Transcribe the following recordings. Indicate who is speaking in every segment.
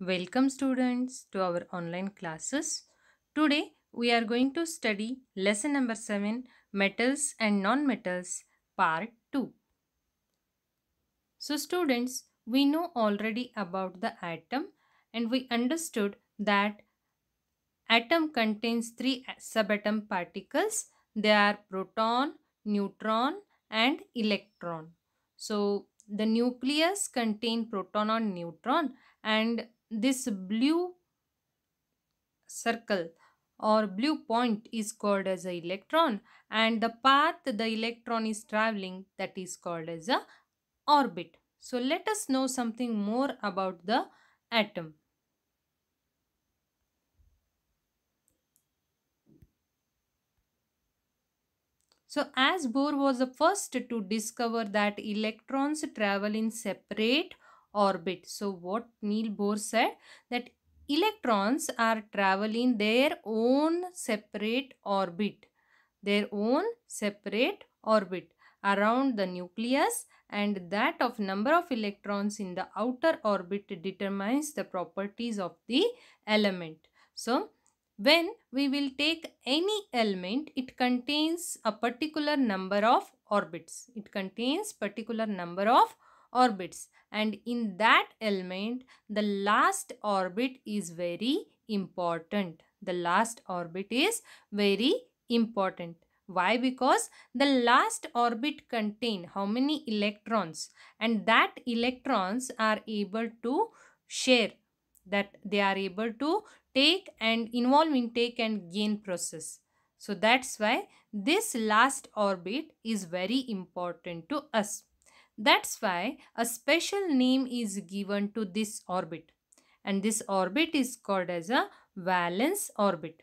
Speaker 1: Welcome students to our online classes. Today we are going to study lesson number 7 metals and non-metals part 2. So students we know already about the atom and we understood that atom contains three subatom particles. They are proton, neutron and electron. So the nucleus contain proton or neutron and this blue circle or blue point is called as a electron and the path the electron is traveling that is called as a orbit. So let us know something more about the atom. So as Bohr was the first to discover that electrons travel in separate orbit. So what Neil Bohr said that electrons are traveling their own separate orbit, their own separate orbit around the nucleus and that of number of electrons in the outer orbit determines the properties of the element. So, when we will take any element, it contains a particular number of orbits. It contains particular number of orbits and in that element the last orbit is very important. The last orbit is very important. Why? Because the last orbit contain how many electrons and that electrons are able to share that they are able to take and involve in take and gain process. So that's why this last orbit is very important to us. That's why a special name is given to this orbit and this orbit is called as a valence orbit.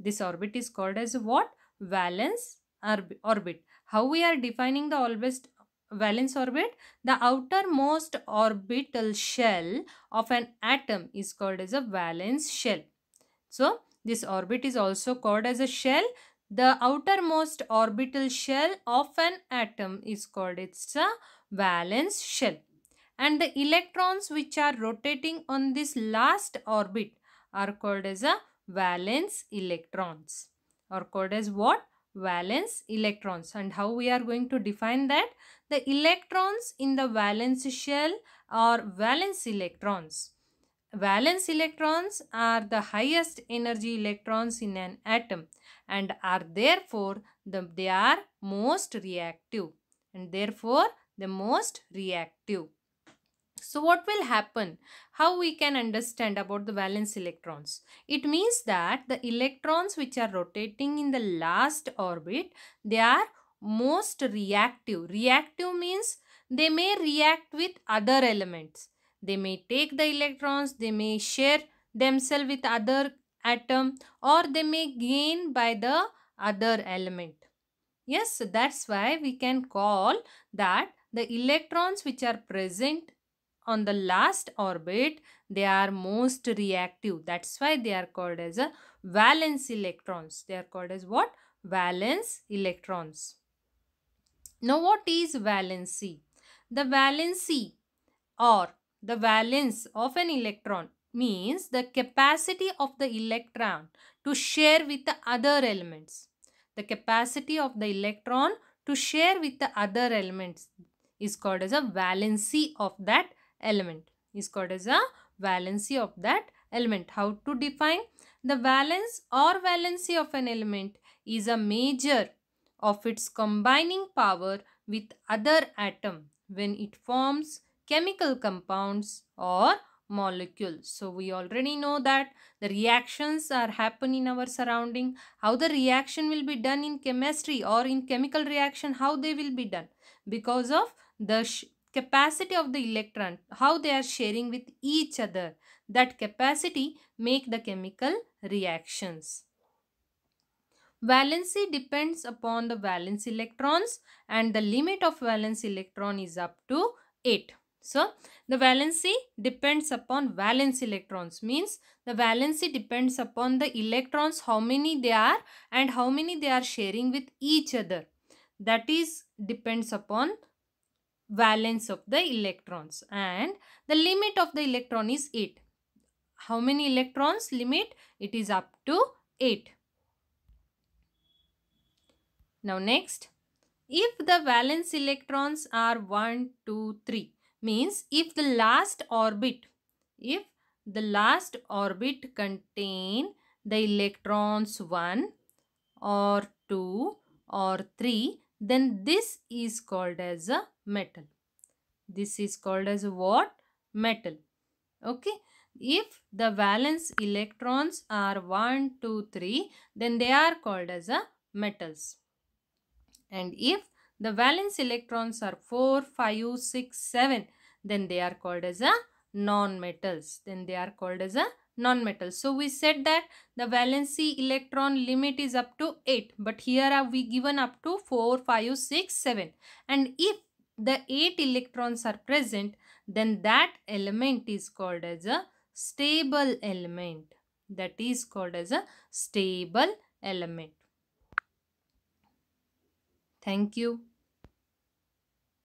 Speaker 1: This orbit is called as what? Valence orbit. How we are defining the orbit, valence orbit? The outermost orbital shell of an atom is called as a valence shell. So, this orbit is also called as a shell the outermost orbital shell of an atom is called its valence shell. And the electrons which are rotating on this last orbit are called as a valence electrons or called as what? Valence electrons. And how we are going to define that? The electrons in the valence shell are valence electrons valence electrons are the highest energy electrons in an atom and are therefore the, they are most reactive and therefore the most reactive. So what will happen? How we can understand about the valence electrons? It means that the electrons which are rotating in the last orbit, they are most reactive. Reactive means they may react with other elements they may take the electrons, they may share themselves with other atom or they may gain by the other element. Yes, that's why we can call that the electrons which are present on the last orbit, they are most reactive. That's why they are called as a valence electrons. They are called as what? Valence electrons. Now what is valency? The valency or the valence of an electron means the capacity of the electron to share with the other elements. The capacity of the electron to share with the other elements is called as a valency of that element. Is called as a valency of that element. How to define? The valence or valency of an element is a measure of its combining power with other atom when it forms chemical compounds or molecules. So we already know that the reactions are happen in our surrounding. How the reaction will be done in chemistry or in chemical reaction, how they will be done because of the capacity of the electron, how they are sharing with each other. That capacity make the chemical reactions. Valency depends upon the valence electrons and the limit of valence electron is up to 8. So, the valency depends upon valence electrons means the valency depends upon the electrons how many they are and how many they are sharing with each other. That is depends upon valence of the electrons and the limit of the electron is 8. How many electrons limit? It is up to 8. Now next, if the valence electrons are 1, 2, 3 means if the last orbit if the last orbit contain the electrons 1 or 2 or 3 then this is called as a metal this is called as what metal okay if the valence electrons are 1 2 3 then they are called as a metals and if the valence electrons are 4, 5, 6, 7, then they are called as a non-metals. Then they are called as a non-metal. So we said that the valency electron limit is up to 8 but here are we given up to 4, 5, 6, 7 and if the 8 electrons are present then that element is called as a stable element. That is called as a stable element. Thank you.